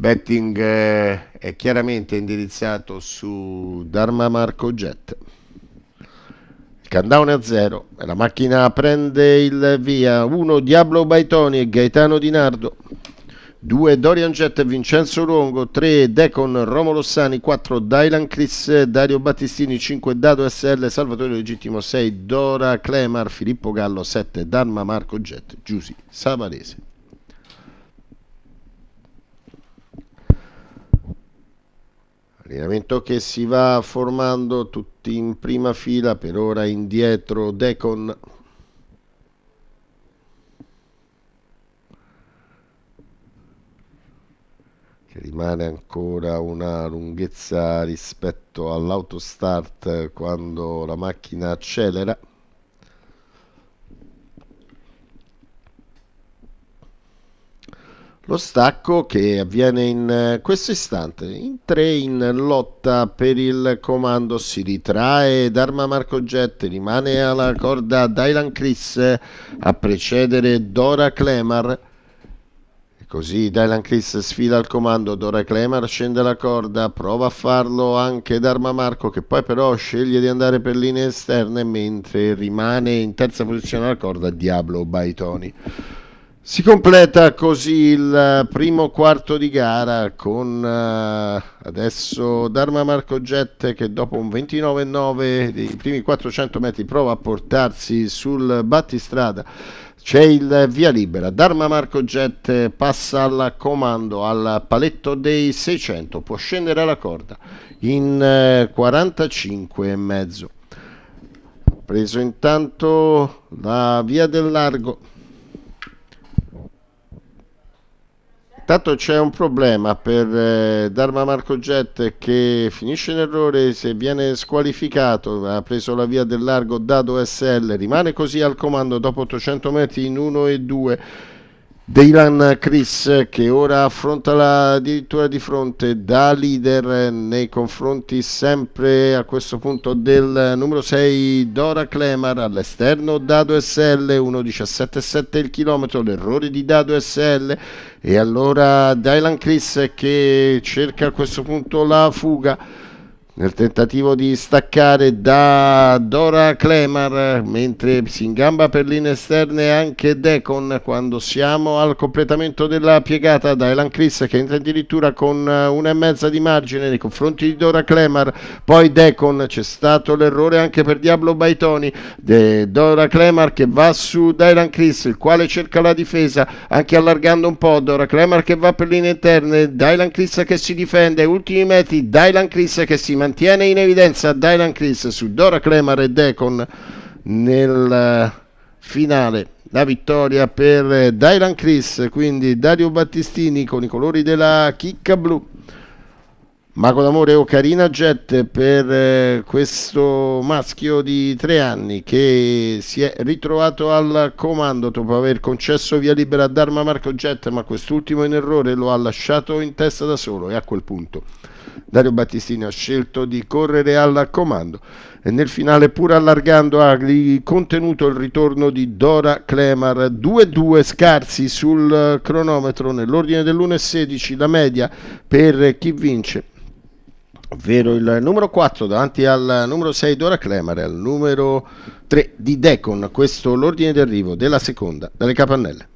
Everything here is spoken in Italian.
betting eh, è chiaramente indirizzato su Dharma Marco Jet il è a zero, la macchina prende il via 1 Diablo Baitoni e Gaetano Di Nardo 2 Dorian Jet e Vincenzo Longo 3 Decon Romolo Sani 4 Dylan Chris Dario Battistini 5 Dado SL Salvatore Legittimo 6 Dora Clemar Filippo Gallo 7 Dharma Marco Jet Giusi Savarese Allenamento che si va formando tutti in prima fila, per ora indietro Decon. Che rimane ancora una lunghezza rispetto all'autostart quando la macchina accelera. Lo stacco che avviene in eh, questo istante, in tre in lotta per il comando, si ritrae Dharma Marco Jet, rimane alla corda Dylan Chris a precedere Dora Clemar. E così Dylan Chris sfida il comando, Dora Clemar scende la corda, prova a farlo anche Dharma Marco che poi però sceglie di andare per linee esterne mentre rimane in terza posizione alla corda Diablo Baitoni. Si completa così il primo quarto di gara con uh, adesso Dharma Marco Gette che dopo un 29-9 dei primi 400 metri prova a portarsi sul battistrada. C'è il via libera. Dharma Marco Gette passa al comando al paletto dei 600, può scendere alla corda in uh, eh, 45,5. Preso intanto la via del largo Tanto c'è un problema per eh, Dharma Marco Jet che finisce in errore, se viene squalificato, ha preso la via del largo Dado SL, rimane così al comando dopo 800 metri in 1 e 2. Dylan Chris che ora affronta la, addirittura di fronte da leader nei confronti sempre a questo punto del numero 6 Dora Clemar all'esterno Dado SL 1.17.7 il chilometro l'errore di Dado SL e allora Dylan Chris che cerca a questo punto la fuga nel tentativo di staccare da Dora Clemar mentre si ingamba per linee esterne anche Decon quando siamo al completamento della piegata da Elan Chris che entra addirittura con eh, una e mezza di margine nei confronti di Dora Clemar poi Decon c'è stato l'errore anche per Diablo Baitoni De Dora Clemar che va su da Elan Chris il quale cerca la difesa anche allargando un po' Dora Clemar che va per linee interne Dylan Chris che si difende ultimi metri Dylan Chris che si mantiene mantiene in evidenza Dylan Chris su Dora Cremar e Decon nel eh, finale. La vittoria per Dylan Chris, quindi Dario Battistini con i colori della chicca blu. Mago d'amore o oh, Carina Jet per eh, questo maschio di tre anni che si è ritrovato al comando dopo aver concesso via libera a Dharma Marco Jet ma quest'ultimo in errore lo ha lasciato in testa da solo e a quel punto Dario Battistini ha scelto di correre al comando e nel finale pur allargando ha contenuto il ritorno di Dora Clemar 2-2 scarsi sul cronometro nell'ordine dell'1.16 la media per chi vince ovvero il numero 4 davanti al numero 6 Dora Clemar e al numero 3 di Decon. Questo l'ordine d'arrivo della seconda dalle capannelle.